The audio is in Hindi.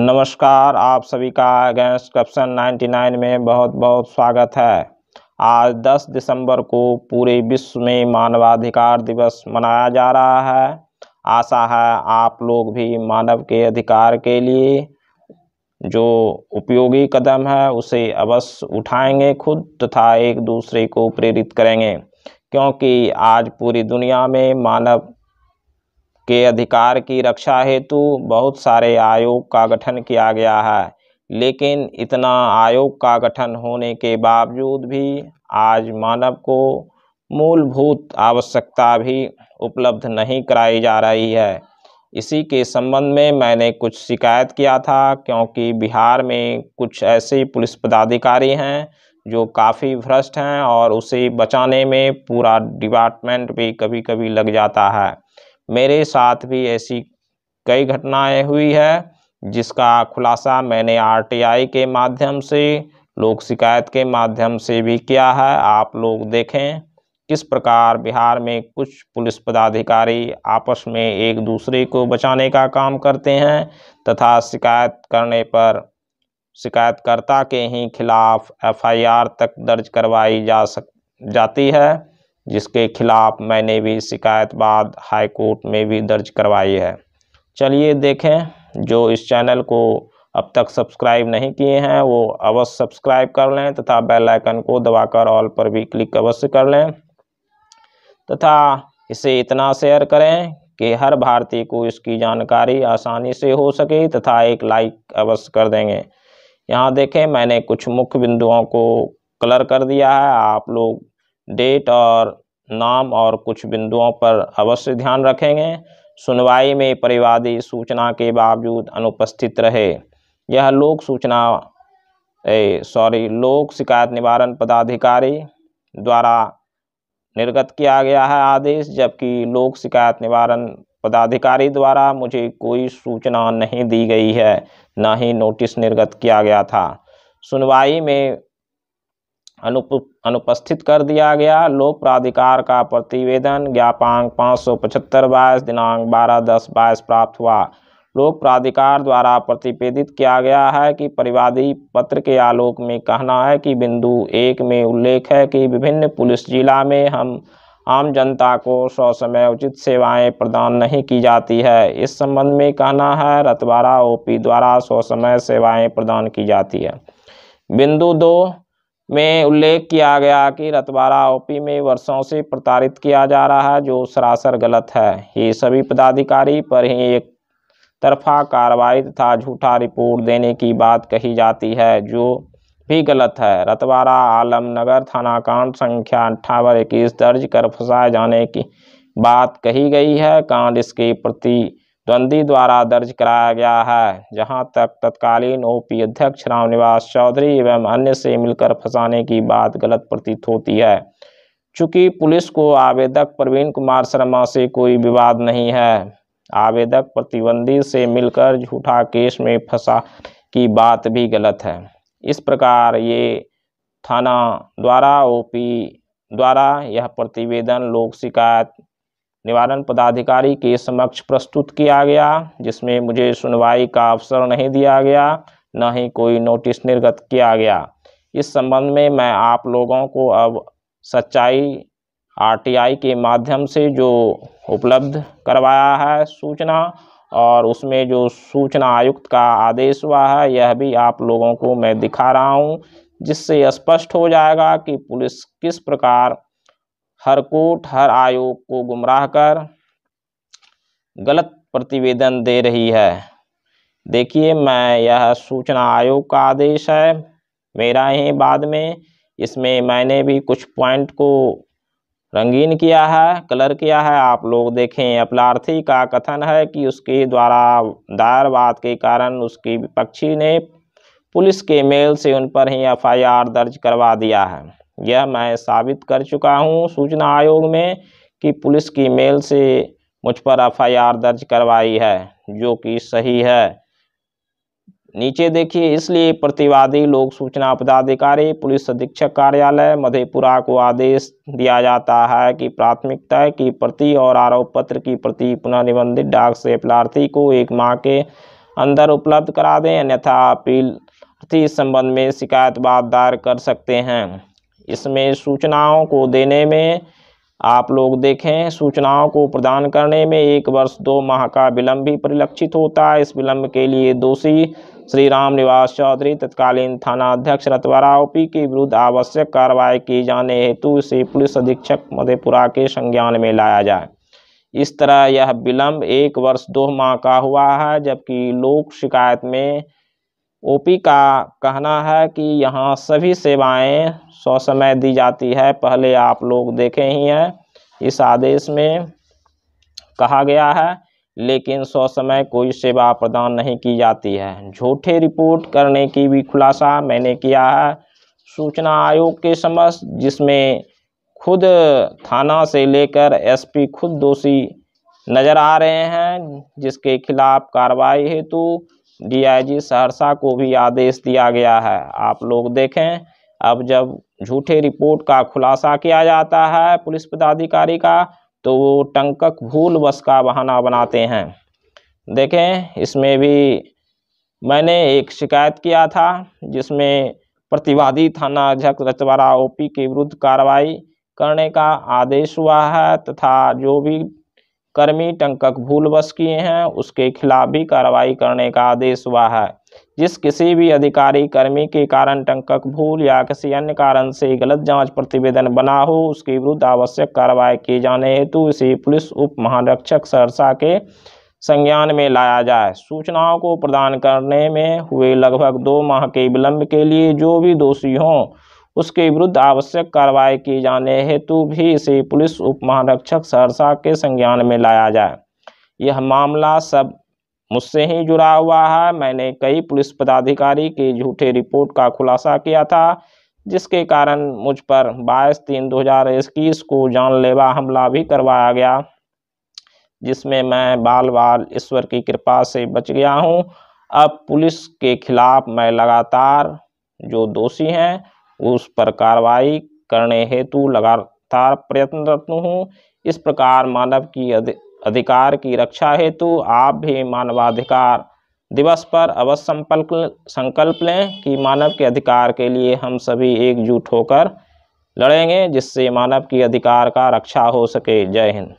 नमस्कार आप सभी का अगेंस्ट करप्शन नाइन में बहुत बहुत स्वागत है आज 10 दिसंबर को पूरे विश्व में मानवाधिकार दिवस मनाया जा रहा है आशा है आप लोग भी मानव के अधिकार के लिए जो उपयोगी कदम है उसे अवश्य उठाएंगे खुद तथा एक दूसरे को प्रेरित करेंगे क्योंकि आज पूरी दुनिया में मानव के अधिकार की रक्षा हेतु बहुत सारे आयोग का गठन किया गया है लेकिन इतना आयोग का गठन होने के बावजूद भी आज मानव को मूलभूत आवश्यकता भी उपलब्ध नहीं कराई जा रही है इसी के संबंध में मैंने कुछ शिकायत किया था क्योंकि बिहार में कुछ ऐसे पुलिस पदाधिकारी हैं जो काफ़ी भ्रष्ट हैं और उसे बचाने में पूरा डिपार्टमेंट भी कभी कभी लग जाता है मेरे साथ भी ऐसी कई घटनाएं हुई है जिसका खुलासा मैंने आरटीआई के माध्यम से लोक शिकायत के माध्यम से भी किया है आप लोग देखें किस प्रकार बिहार में कुछ पुलिस पदाधिकारी आपस में एक दूसरे को बचाने का काम करते हैं तथा शिकायत करने पर शिकायतकर्ता के ही खिलाफ एफआईआर तक दर्ज करवाई जा सक जाती है जिसके खिलाफ़ मैंने भी शिकायत बाद हाई कोर्ट में भी दर्ज करवाई है चलिए देखें जो इस चैनल को अब तक सब्सक्राइब नहीं किए हैं वो अवश्य सब्सक्राइब कर लें तथा बेल आइकन को दबाकर ऑल पर भी क्लिक अवश्य कर लें तथा इसे इतना शेयर करें कि हर भारतीय को इसकी जानकारी आसानी से हो सके तथा एक लाइक अवश्य कर देंगे यहाँ देखें मैंने कुछ मुख्य बिंदुओं को कलर कर दिया है आप लोग डेट और नाम और कुछ बिंदुओं पर अवश्य ध्यान रखेंगे सुनवाई में परिवादी सूचना के बावजूद अनुपस्थित रहे यह लोक सूचना सॉरी लोक शिकायत निवारण पदाधिकारी द्वारा निर्गत किया गया है आदेश जबकि लोक शिकायत निवारण पदाधिकारी द्वारा मुझे कोई सूचना नहीं दी गई है ना ही नोटिस निर्गत किया गया था सुनवाई में अनुप अनुपस्थित कर दिया गया लोक प्राधिकार का प्रतिवेदन ज्ञापांक पाँच सौ पचहत्तर बाईस दिनांक बारह दस बाईस प्राप्त हुआ लोक प्राधिकार द्वारा प्रतिपेदित किया गया है कि परिवादी पत्र के आलोक में कहना है कि बिंदु एक में उल्लेख है कि विभिन्न पुलिस जिला में हम आम जनता को ससमय उचित सेवाएं प्रदान नहीं की जाती है इस संबंध में कहना है रतवारा ओपी द्वारा ससमय सेवाएं प्रदान की जाती है बिंदु दो में उल्लेख किया गया कि रतवारा ओपी में वर्षों से प्रताड़ित किया जा रहा है जो सरासर गलत है ये सभी पदाधिकारी पर ही एक तरफा कार्रवाई तथा झूठा रिपोर्ट देने की बात कही जाती है जो भी गलत है आलम आलमनगर थाना कांड संख्या अंठावन इक्कीस दर्ज कर फंसाए जाने की बात कही गई है कांड इसके प्रति द्वंदी द्वारा दर्ज कराया गया है जहां तक तत्कालीन ओपी अध्यक्ष रामनिवास चौधरी एवं अन्य से मिलकर फंसाने की बात गलत प्रतीत होती है चूँकि पुलिस को आवेदक प्रवीण कुमार शर्मा से कोई विवाद नहीं है आवेदक प्रतिबंधी से मिलकर झूठा केस में फंसा की बात भी गलत है इस प्रकार ये थाना द्वारा ओपी द्वारा यह प्रतिवेदन लोक शिकायत निवारण पदाधिकारी के समक्ष प्रस्तुत किया गया जिसमें मुझे सुनवाई का अवसर नहीं दिया गया न ही कोई नोटिस निर्गत किया गया इस संबंध में मैं आप लोगों को अब सच्चाई आरटीआई के माध्यम से जो उपलब्ध करवाया है सूचना और उसमें जो सूचना आयुक्त का आदेश हुआ है यह भी आप लोगों को मैं दिखा रहा हूँ जिससे स्पष्ट हो जाएगा कि पुलिस किस प्रकार हर कोर्ट हर आयोग को गुमराह कर गलत प्रतिवेदन दे रही है देखिए मैं यह सूचना आयोग का आदेश है मेरा ही बाद में इसमें मैंने भी कुछ पॉइंट को रंगीन किया है कलर किया है आप लोग देखें अपलार्थी का कथन है कि उसके द्वारा दायरवाद के कारण उसके विपक्षी ने पुलिस के मेल से उन पर ही एफआईआर दर्ज करवा दिया है यह मैं साबित कर चुका हूँ सूचना आयोग में कि पुलिस की मेल से मुझ पर एफआईआर दर्ज करवाई है जो कि सही है नीचे देखिए इसलिए प्रतिवादी लोक सूचना पदाधिकारी पुलिस अधीक्षक कार्यालय मधेपुरा को आदेश दिया जाता है कि प्राथमिकता की प्रति और आरोप पत्र की प्रति पुनः निबंधित डाक से अप्लार्थी को एक माह के अंदर उपलब्ध करा दें अन्यथा अपील इस संबंध में शिकायत बात दायर कर सकते हैं इसमें सूचनाओं को देने में आप लोग देखें सूचनाओं को प्रदान करने में एक वर्ष दो माह का विलंब भी परिलक्षित होता है इस विलंब के लिए दोषी श्री राम निवास चौधरी तत्कालीन थाना अध्यक्ष रतवारा ओपी के विरुद्ध आवश्यक कार्रवाई की जाने हेतु इसे पुलिस अधीक्षक मधेपुरा के संज्ञान में लाया जाए इस तरह यह विलंब एक वर्ष दो माह का हुआ है जबकि लोक शिकायत में ओपी का कहना है कि यहाँ सभी सेवाएं समय दी जाती है पहले आप लोग देखे ही हैं इस आदेश में कहा गया है लेकिन समय कोई सेवा प्रदान नहीं की जाती है झूठे रिपोर्ट करने की भी खुलासा मैंने किया है सूचना आयोग के समक्ष जिसमें खुद थाना से लेकर एसपी खुद दोषी नज़र आ रहे हैं जिसके खिलाफ कार्रवाई हेतु डीआईजी सहरसा को भी आदेश दिया गया है आप लोग देखें अब जब झूठे रिपोर्ट का खुलासा किया जाता है पुलिस पदाधिकारी का तो वो टंकक भूल बस का बहाना बनाते हैं देखें इसमें भी मैंने एक शिकायत किया था जिसमें प्रतिवादी थाना अध्यक्ष रचवारा ओपी के विरुद्ध कार्रवाई करने का आदेश हुआ है तथा जो भी कर्मी टंकक भूलवश किए हैं उसके खिलाफ भी कार्रवाई करने का आदेश हुआ है जिस किसी भी अधिकारी कर्मी के कारण टंकक भूल या किसी अन्य कारण से गलत जांच प्रतिवेदन बना हो उसके विरुद्ध आवश्यक कार्रवाई किए जाने हेतु इसे पुलिस उप महानिरीक्षक सहरसा के संज्ञान में लाया जाए सूचनाओं को प्रदान करने में हुए लगभग दो माह के विलंब के लिए जो भी दोषी हों उसके विरुद्ध आवश्यक कार्रवाई किए जाने हेतु भी इसे पुलिस उप महारक्षक सहरसा के संज्ञान में लाया जाए यह मामला सब मुझसे ही जुड़ा हुआ है मैंने कई पुलिस पदाधिकारी की झूठे रिपोर्ट का खुलासा किया था जिसके कारण मुझ पर 22 तीन 2021 को जानलेवा हमला भी करवाया गया जिसमें मैं बाल बाल ईश्वर की कृपा से बच गया हूं अब पुलिस के खिलाफ मैं लगातार जो दोषी हैं उस पर कार्रवाई करने हेतु लगातार प्रयत्नरत हूँ इस प्रकार मानव की अधिकार की रक्षा हेतु आप भी मानवाधिकार दिवस पर अवश्य संकल्प संकल्प लें कि मानव के अधिकार के लिए हम सभी एकजुट होकर लड़ेंगे जिससे मानव की अधिकार का रक्षा हो सके जय हिंद